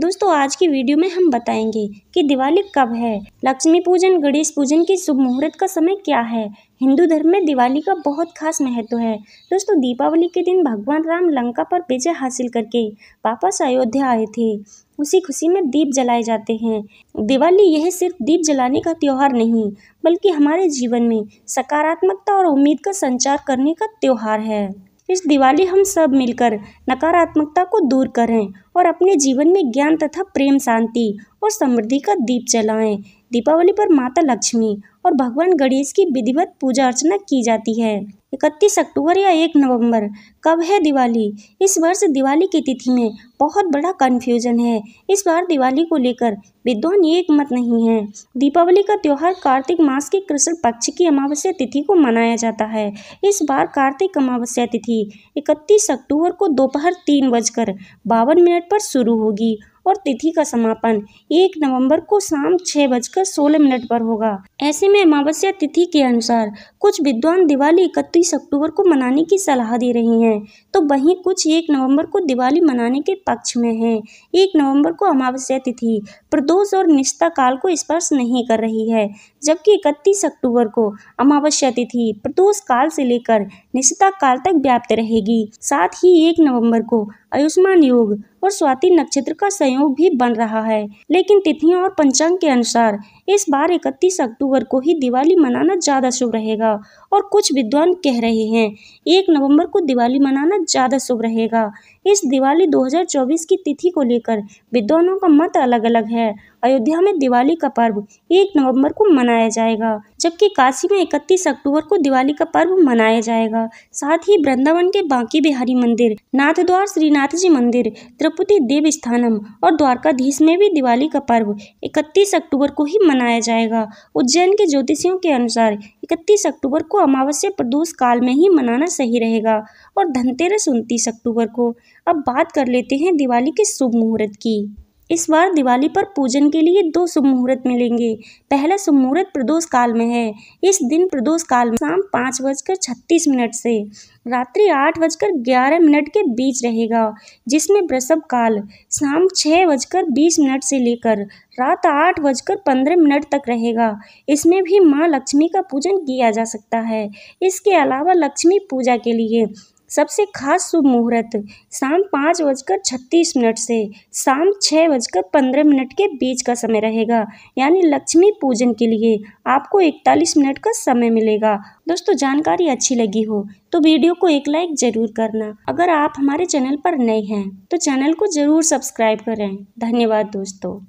दोस्तों आज की वीडियो में हम बताएंगे कि दिवाली कब है लक्ष्मी पूजन गणेश पूजन की शुभ मुहूर्त का समय क्या है हिंदू धर्म में दिवाली का बहुत खास महत्व है दोस्तों दीपावली के दिन भगवान राम लंका पर विजय हासिल करके वापस अयोध्या आए थे उसी खुशी में दीप जलाए जाते हैं दिवाली यह सिर्फ दीप जलाने का त्यौहार नहीं बल्कि हमारे जीवन में सकारात्मकता और उम्मीद का संचार करने का त्यौहार है इस दिवाली हम सब मिलकर नकारात्मकता को दूर करें और अपने जीवन में ज्ञान तथा प्रेम शांति और समृद्धि का दीप जलाएं दीपावली पर माता लक्ष्मी और भगवान गणेश की विधिवत पूजा अर्चना की जाती है इकतीस अक्टूबर या एक नवंबर कब है दिवाली इस वर्ष दिवाली की तिथि में बहुत बड़ा कन्फ्यूजन है इस बार दिवाली को लेकर विद्वान एक मत नहीं है दीपावली का त्यौहार कार्तिक मास के कृष्ण पक्ष की अमावस्या तिथि को मनाया जाता है इस बार कार्तिक अमावस्या तिथि इकतीस अक्टूबर को दोपहर तीन बजकर बावन मिनट पर शुरू होगी और तिथि का समापन एक नवंबर को शाम छह बजकर सोलह मिनट पर होगा ऐसे में अमावस्या तिथि के अनुसार कुछ विद्वान दिवाली इकतीस अक्टूबर को मनाने की सलाह दे रहे हैं तो वहीं कुछ एक नवंबर को दिवाली मनाने के पक्ष में हैं एक नवंबर को अमावस्या तिथि प्रदोष और निष्ठा काल को स्पर्श नहीं कर रही है जबकि इकतीस अक्टूबर को अमावस्या तिथि प्रदोष काल से लेकर निश्चिता काल तक व्याप्त रहेगी साथ ही एक नवम्बर को आयुष्मान योग और स्वाति नक्षत्र का संयोग भी बन रहा है लेकिन तिथियों और पंचांग के अनुसार इस बार 31 अक्टूबर को ही दिवाली मनाना ज़्यादा शुभ रहेगा और कुछ विद्वान कह रहे हैं एक नवंबर को दिवाली मनाना ज़्यादा शुभ रहेगा इस दिवाली 2024 की तिथि को लेकर विद्वानों का मत अलग अलग है अयोध्या में दिवाली का पर्व एक नवंबर को मनाया जाएगा जबकि काशी में इकतीस अक्टूबर को दिवाली का पर्व मनाया जाएगा साथ ही वृंदावन के बांकी बिहारी मंदिर नाथ द्वार श्रीनाथ जी मंदिर त्रिपुति देव स्थानम और द्वारकाधीश में भी दिवाली का पर्व इकतीस अक्टूबर को ही मना मनाया जाएगा उज्जैन के ज्योतिषियों के अनुसार 31 अक्टूबर को अमावस्या प्रदोष काल में ही मनाना सही रहेगा और धनतेरस उनतीस अक्टूबर को अब बात कर लेते हैं दिवाली के शुभ मुहूर्त की इस बार दिवाली पर पूजन के लिए दो शुभ मुहूर्त मिलेंगे पहला शुभ मुहूर्त प्रदोष काल में है इस दिन प्रदोष काल में शाम पाँच बजकर छत्तीस मिनट से रात्रि आठ बजकर ग्यारह मिनट के बीच रहेगा जिसमें वृषभ काल शाम छः बजकर बीस मिनट से लेकर रात आठ बजकर पंद्रह मिनट तक रहेगा इसमें भी माँ लक्ष्मी का पूजन किया जा सकता है इसके अलावा लक्ष्मी पूजा के लिए सबसे खास शुभ मुहूर्त शाम पाँच बजकर छत्तीस मिनट से शाम छः बजकर पंद्रह मिनट के बीच का समय रहेगा यानी लक्ष्मी पूजन के लिए आपको इकतालीस मिनट का समय मिलेगा दोस्तों जानकारी अच्छी लगी हो तो वीडियो को एक लाइक जरूर करना अगर आप हमारे चैनल पर नए हैं तो चैनल को जरूर सब्सक्राइब करें धन्यवाद दोस्तों